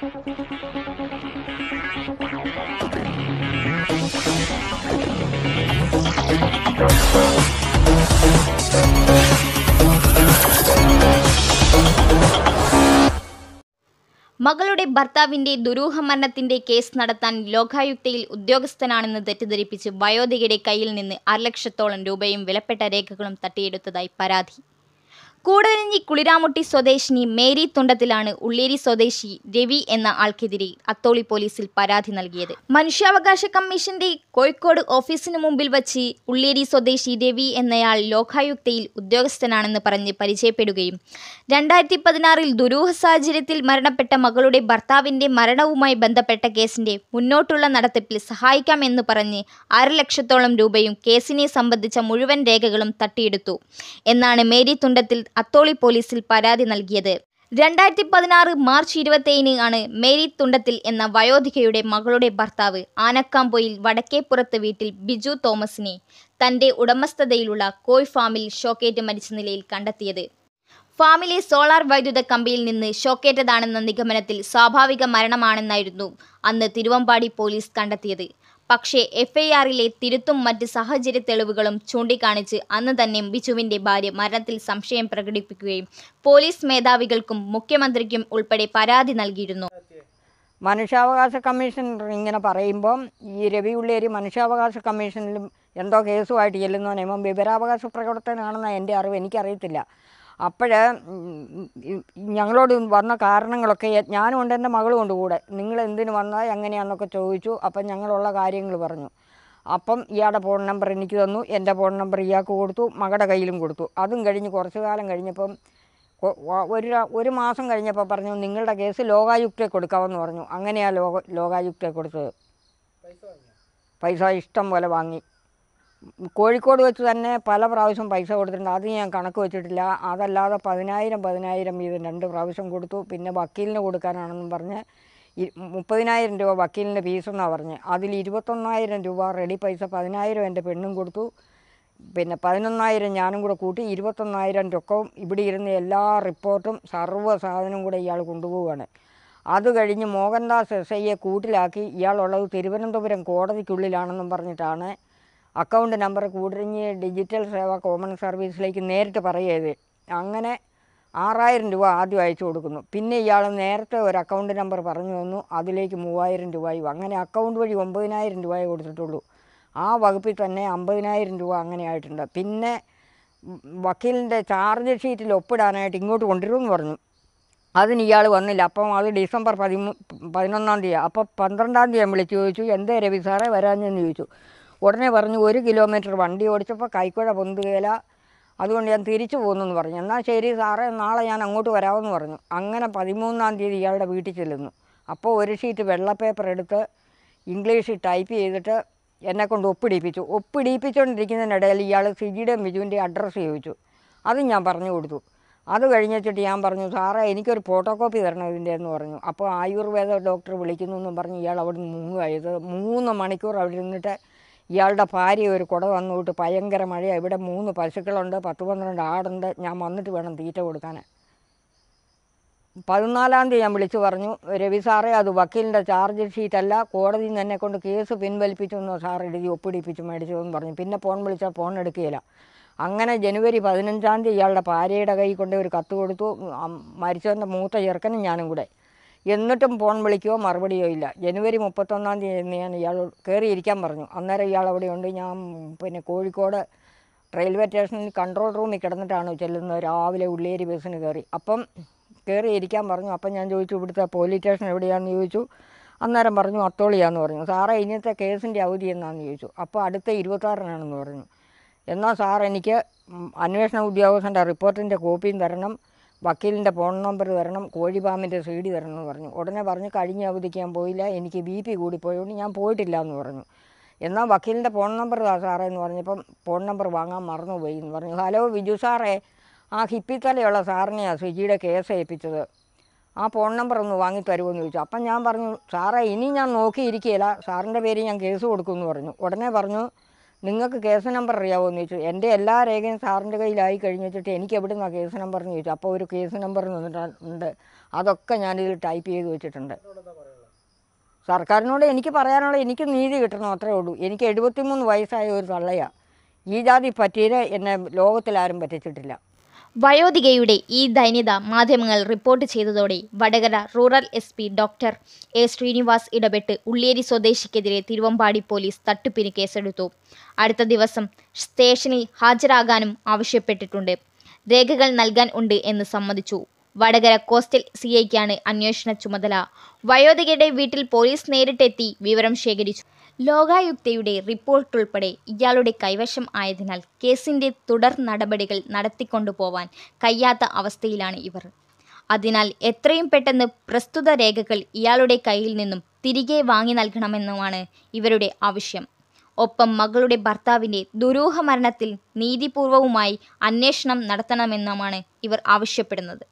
മകളുടെ ഭർത്താവിന്റെ ദുരൂഹ മരണത്തിന്റെ കേസ് നടത്താൻ ലോകായുക്തയിൽ ഉദ്യോഗസ്ഥനാണെന്ന് തെറ്റിദ്ധരിപ്പിച്ച് വയോധികയുടെ കയ്യിൽ നിന്ന് അരലക്ഷത്തോളം രൂപയും വിലപ്പെട്ട രേഖകളും തട്ടിയെടുത്തതായി പരാതി കൂടരഞ്ഞി കുളിരാമുട്ടി സ്വദേശിനി മേരി തുണ്ടത്തിലാണ് ഉള്ളേരി സ്വദേശി രവി എന്ന ആൾക്കെതിരെ അത്തോളി പോലീസിൽ പരാതി നൽകിയത് മനുഷ്യാവകാശ കമ്മീഷന്റെ കോഴിക്കോട് ഓഫീസിന് മുമ്പിൽ വച്ച് ഉള്ളേരി സ്വദേശി രവി എന്നയാൾ ലോകായുക്തയിൽ ഉദ്യോഗസ്ഥനാണെന്ന് പറഞ്ഞ് പരിചയപ്പെടുകയും രണ്ടായിരത്തി പതിനാറിൽ ദുരൂഹ സാഹചര്യത്തിൽ മരണപ്പെട്ട മകളുടെ ഭർത്താവിന്റെ മരണവുമായി ബന്ധപ്പെട്ട കേസിന്റെ മുന്നോട്ടുള്ള നടത്തിപ്പിൽ സഹായിക്കാമെന്ന് പറഞ്ഞ് ലക്ഷത്തോളം രൂപയും കേസിനെ സംബന്ധിച്ച മുഴുവൻ രേഖകളും തട്ടിയെടുത്തു എന്നാണ് മേരി തുണ്ടത്തിൽ അത്തോളി പോലീസിൽ പരാതി നൽകിയത് രണ്ടായിരത്തി പതിനാറ് മാർച്ച് ഇരുപത്തേഴിന് ആണ് മേരി തുണ്ടത്തിൽ എന്ന വയോധികയുടെ മകളുടെ ഭർത്താവ് ആനക്കാമ്പോയിൽ വടക്കേപ്പുറത്ത് വീട്ടിൽ ബിജു തോമസിനെ തന്റെ ഉടമസ്ഥതയിലുള്ള കോഴി ഫാമിൽ ഷോക്കേറ്റ് മരിച്ച നിലയിൽ കണ്ടെത്തിയത് ഫാമിലെ സോളാർ വൈദ്യുത കമ്പിയിൽ നിന്ന് ഷോക്കേറ്റതാണെന്ന നിഗമനത്തിൽ സ്വാഭാവിക മരണമാണെന്നായിരുന്നു അന്ന് തിരുവമ്പാടി പോലീസ് കണ്ടെത്തിയത് പക്ഷേ എഫ്ഐആറിലെ തിരുത്തും മറ്റ് സാഹചര്യ തെളിവുകളും ചൂണ്ടിക്കാണിച്ച് അന്ന് തന്നെ ബിജുവിൻ്റെ ഭാര്യ മരണത്തിൽ സംശയം പ്രകടിപ്പിക്കുകയും പോലീസ് മേധാവികൾക്കും മുഖ്യമന്ത്രിക്കും ഉൾപ്പെടെ പരാതി നൽകിയിരുന്നു മനുഷ്യാവകാശ കമ്മീഷൻ ഇങ്ങനെ പറയുമ്പോൾ ഈ രവി ഉള്ളേരി മനുഷ്യാവകാശ കമ്മീഷനിലും എന്തോ കേസുമായിട്ട് ചെല്ലുന്നോ നിയമം വിവരാവകാശ പ്രകടനമാണെന്ന എൻ്റെ അറിവ് എനിക്കറിയത്തില്ല അപ്പോൾ ഞങ്ങളോട് വന്ന കാരണങ്ങളൊക്കെ ഞാനും ഉണ്ട് എൻ്റെ മകളും ഉണ്ട് കൂടെ നിങ്ങൾ എന്തിന് വന്നാൽ എങ്ങനെയാണെന്നൊക്കെ ചോദിച്ചു അപ്പം ഞങ്ങളുള്ള കാര്യങ്ങൾ പറഞ്ഞു അപ്പം ഇയാളുടെ ഫോൺ നമ്പർ എനിക്ക് തന്നു എൻ്റെ ഫോൺ നമ്പർ ഇയാൾക്ക് കൊടുത്തു മകളുടെ കയ്യിലും കൊടുത്തു അതും കഴിഞ്ഞ് കുറച്ച് കാലം കഴിഞ്ഞപ്പം ഒരു ഒരു മാസം കഴിഞ്ഞപ്പോൾ പറഞ്ഞു നിങ്ങളുടെ കേസ് ലോകായുക്തയെ കൊടുക്കാമെന്ന് പറഞ്ഞു അങ്ങനെയാണ് ലോക ലോകായുക്തയെ കൊടുത്തത് പൈസ ഇഷ്ടം പോലെ വാങ്ങി കോഴിക്കോട് വെച്ച് തന്നെ പല പ്രാവശ്യം പൈസ കൊടുത്തിട്ടുണ്ട് അത് ഞാൻ കണക്ക് വെച്ചിട്ടില്ല അതല്ലാതെ പതിനായിരം പതിനായിരം വീതം രണ്ട് പ്രാവശ്യം കൊടുത്തു പിന്നെ വക്കീലിന് കൊടുക്കാനാണെന്നും പറഞ്ഞ് മുപ്പതിനായിരം രൂപ വക്കീലിൻ്റെ ഫീസെന്നാണ് പറഞ്ഞ് അതിൽ ഇരുപത്തൊന്നായിരം രൂപ റെഡി പൈസ പതിനായിരം എൻ്റെ പെണ്ണും കൊടുത്തു പിന്നെ പതിനൊന്നായിരം ഞാനും കൂടെ കൂട്ടി ഇരുപത്തൊന്നായിരം രൊക്കവും ഇവിടെ ഇരുന്ന് എല്ലാ റിപ്പോർട്ടും സർവ്വ സാധനവും കൂടെ ഇയാൾ കൊണ്ടുപോവുകയാണ് അത് കഴിഞ്ഞ് മോഹൻദാസ് എസ് ഐയെ കൂട്ടിലാക്കി ഇയാളുള്ളത് തിരുവനന്തപുരം കോടതിക്കുള്ളിലാണെന്നും പറഞ്ഞിട്ടാണ് അക്കൗണ്ട് നമ്പർ കൂടരിഞ്ഞ് ഡിജിറ്റൽ സേവ കോമൺ സർവീസിലേക്ക് നേരിട്ട് പറയരുത് അങ്ങനെ ആറായിരം രൂപ ആദ്യം അയച്ചു കൊടുക്കുന്നു പിന്നെ ഇയാൾ നേരത്തെ ഒരു അക്കൗണ്ട് നമ്പർ പറഞ്ഞു തന്നു അതിലേക്ക് മൂവായിരം രൂപയും അങ്ങനെ അക്കൗണ്ട് വഴി ഒമ്പതിനായിരം രൂപയെ കൊടുത്തിട്ടുള്ളൂ ആ വകുപ്പിൽ തന്നെ അമ്പതിനായിരം രൂപ അങ്ങനെ ആയിട്ടുണ്ട് പിന്നെ വക്കീലിൻ്റെ ചാർജ് ഷീറ്റിൽ ഒപ്പിടാനായിട്ട് ഇങ്ങോട്ട് കൊണ്ടുവരുമെന്ന് പറഞ്ഞു അതിന് ഇയാൾ വന്നില്ല അപ്പം അത് ഡിസംബർ പതിമൂ പതിനൊന്നാം തീയതി അപ്പോൾ പന്ത്രണ്ടാം തീയതി ഞാൻ വിളിച്ച് ചോദിച്ചു എന്തേ രവി സാറേ വരാഞ്ഞെന്ന് ചോദിച്ചു ഉടനെ പറഞ്ഞു ഒരു കിലോമീറ്റർ വണ്ടി ഓടിച്ചപ്പോൾ കൈക്കുഴ കയല അതുകൊണ്ട് ഞാൻ തിരിച്ചു പോകുന്നെന്ന് പറഞ്ഞു എന്നാൽ ശരി സാറേ നാളെ ഞാൻ അങ്ങോട്ട് വരാമെന്ന് പറഞ്ഞു അങ്ങനെ പതിമൂന്നാം തീയതി ഇയാളുടെ വീട്ടിൽ ചെല്ലുന്നു അപ്പോൾ ഒരു ഷീറ്റ് വെള്ളപ്പേപ്പർ എടുത്ത് ഇംഗ്ലീഷിൽ ടൈപ്പ് ചെയ്തിട്ട് എന്നെ കൊണ്ട് ഒപ്പിടിപ്പിച്ചു ഒപ്പിടിപ്പിച്ചുകൊണ്ടിരിക്കുന്നതിനിടയിൽ ഇയാൾ സിജിയുടെയും ബിജുവിൻ്റെയും അഡ്രസ്സ് ചോദിച്ചു അത് ഞാൻ പറഞ്ഞു കൊടുത്തു അത് കഴിഞ്ഞിട്ട് ഞാൻ പറഞ്ഞു സാറേ എനിക്കൊരു ഫോട്ടോ കോപ്പി തരണം ഇതിൻ്റെ എന്ന് പറഞ്ഞു അപ്പോൾ ആയുർവേദ ഡോക്ടർ വിളിക്കുന്നു എന്നും പറഞ്ഞ് ഇയാൾ അവിടെ നിന്ന് മൂങ്ങായത് മൂന്ന് മണിക്കൂർ അവിടെ നിന്നിട്ട് ഇയാളുടെ ഭാര്യ ഒരു കുട വന്നുകൊണ്ട് ഭയങ്കര മഴയാണ് ഇവിടെ മൂന്ന് പശുക്കളുണ്ട് പത്ത് പന്ത്രണ്ട് ആടുണ്ട് ഞാൻ വന്നിട്ട് വേണം തീറ്റ കൊടുക്കാൻ പതിനാലാം തീയതി ഞാൻ വിളിച്ചു പറഞ്ഞു രവി സാറേ അത് വക്കീലിൻ്റെ ചാർജ് ഷീറ്റല്ല കോടതി എന്നെ കൊണ്ട് കേസ് പിൻവലിപ്പിച്ചു എന്നോ സാർ എഴുതി ഒപ്പിടിപ്പിച്ചു മേടിച്ചു എന്ന് പറഞ്ഞു പിന്നെ ഫോൺ വിളിച്ചാൽ ഫോൺ എടുക്കുകയില്ല അങ്ങനെ ജനുവരി പതിനഞ്ചാം തീയതി ഇയാളുടെ ഭാര്യയുടെ കൈ കൊണ്ട് ഒരു കത്ത് കൊടുത്തു മരിച്ചവൻ്റെ മൂത്ത ചെറുക്കനും ഞാനും കൂടെ എന്നിട്ടും ഫോൺ വിളിക്കുകയോ മറുപടിയോ ഇല്ല ജനുവരി മുപ്പത്തൊന്നാം തീയതി ഞാൻ ഇയാൾ കയറിയിരിക്കാൻ പറഞ്ഞു അന്നേരം ഇയാൾ അവിടെയുണ്ട് ഞാൻ പിന്നെ കോഴിക്കോട് റെയിൽവേ സ്റ്റേഷനിൽ കൺട്രോൾ റൂമിൽ കിടന്നിട്ടാണ് ചെല്ലുന്നത് രാവിലെ ഉള്ളേരി ബസ്സിന് കയറി അപ്പം കയറിയിരിക്കാൻ പറഞ്ഞു അപ്പം ഞാൻ ചോദിച്ചു ഇവിടുത്തെ പോലീസ് സ്റ്റേഷൻ എവിടെയാണെന്ന് ചോദിച്ചു അന്നേരം പറഞ്ഞു അത്തോളിയാന്ന് പറഞ്ഞു സാറേ ഇന്നത്തെ കേസിൻ്റെ അവധി എന്നാണെന്ന് ചോദിച്ചു അപ്പോൾ അടുത്ത ഇരുപത്താറിനാണെന്ന് പറഞ്ഞു എന്നാൽ സാർ എനിക്ക് അന്വേഷണ ഉദ്യോഗസ്ഥൻ്റെ റിപ്പോർട്ടിൻ്റെ കോപ്പിയും തരണം വക്കീലിൻ്റെ ഫോൺ നമ്പർ തരണം കോഴിപ്പാമ്പിൻ്റെ സി ഡി തരണം എന്ന് പറഞ്ഞു ഉടനെ പറഞ്ഞു കഴിഞ്ഞ അവധിക്ക് ഞാൻ പോയില്ല എനിക്ക് ബി പി കൂടിപ്പോയതുകൊണ്ട് ഞാൻ പോയിട്ടില്ല എന്ന് പറഞ്ഞു എന്നാൽ വക്കീലിൻ്റെ ഫോൺ നമ്പർ താ സാറേ എന്ന് പറഞ്ഞപ്പം ഫോൺ നമ്പർ വാങ്ങാൻ മറന്നുപോയി എന്ന് പറഞ്ഞു ഹലോ വിജു സാറേ ആ ഹിപ്പിത്തലയുള്ള സാറിനെയാണ് സ്വിജിയുടെ കേസ് ഏൽപ്പിച്ചത് ആ ഫോൺ നമ്പർ ഒന്ന് വാങ്ങി എന്ന് ചോദിച്ചു അപ്പം ഞാൻ പറഞ്ഞു സാറേ ഇനി ഞാൻ നോക്കിയിരിക്കുകയില്ല സാറിൻ്റെ പേര് ഞാൻ കേസ് കൊടുക്കുമെന്ന് പറഞ്ഞു ഉടനെ പറഞ്ഞു നിങ്ങൾക്ക് കേസ് നമ്പർ അറിയാവോ എന്ന് ചോദിച്ചു എൻ്റെ എല്ലാ രേഖയും സാറിൻ്റെ കയ്യിലായി കഴിഞ്ഞ് വെച്ചിട്ട് എനിക്ക് എവിടെ നിന്നാണ് കേസ് നമ്പർ എന്ന് ചോദിച്ചു അപ്പോൾ ഒരു കേസ് നമ്പർ ഉണ്ട് അതൊക്കെ ഞാനിതിൽ ടൈപ്പ് ചെയ്ത് വെച്ചിട്ടുണ്ട് സർക്കാരിനോട് എനിക്ക് പറയാനുള്ള എനിക്ക് നീതി കിട്ടണം അത്രേ ഉള്ളൂ എനിക്ക് എഴുപത്തിമൂന്ന് വയസ്സായ ഒരു തള്ളയാണ് ഈ ജാതി പറ്റിയത് എന്നെ ലോകത്തിലാരും പറ്റിച്ചിട്ടില്ല വയോധികയുടെ ഈ ദൈന്യത മാധ്യമങ്ങൾ റിപ്പോർട്ട് ചെയ്തതോടെ Vadakara rural S P doctor A Srinivas ഇടപെട്ട് ഉള്ളിയേരി സ്വദേശിക്കെതിരെ തിരുവമ്പാടി പോലീസ് തട്ടിപ്പിന് കേസെടുത്തു അടുത്ത ദിവസം സ്റ്റേഷനിൽ ഹാജരാകാനും ആവശ്യപ്പെട്ടിട്ടുണ്ട് രേഖകൾ നൽകാൻ ഉണ്ട് എന്ന് സമ്മതിച്ചു വടകര കോസ്റ്റൽ സി ഐക്കാണ് അന്വേഷണ ചുമതല വയോധികയുടെ വീട്ടിൽ പോലീസ് നേരിട്ടെത്തി വിവരം ശേഖരിച്ചു ലോകായുക്തയുടെ ഉൾപ്പെടെ ഇയാളുടെ കൈവശം ആയതിനാൽ കേസിൻ്റെ തുടർ നടപടികൾ നടത്തിക്കൊണ്ടുപോവാൻ കഴിയാത്ത അവസ്ഥയിലാണ് ഇവർ അതിനാൽ എത്രയും പെട്ടെന്ന് പ്രസ്തുത രേഖകൾ ഇയാളുടെ കയ്യിൽ നിന്നും തിരികെ വാങ്ങി നൽകണമെന്നുമാണ് ഇവരുടെ ആവശ്യം ഒപ്പം മകളുടെ ഭർത്താവിൻ്റെ ദുരൂഹ മരണത്തിൽ നീതിപൂർവവുമായി അന്വേഷണം നടത്തണമെന്നുമാണ് ഇവർ ആവശ്യപ്പെടുന്നത്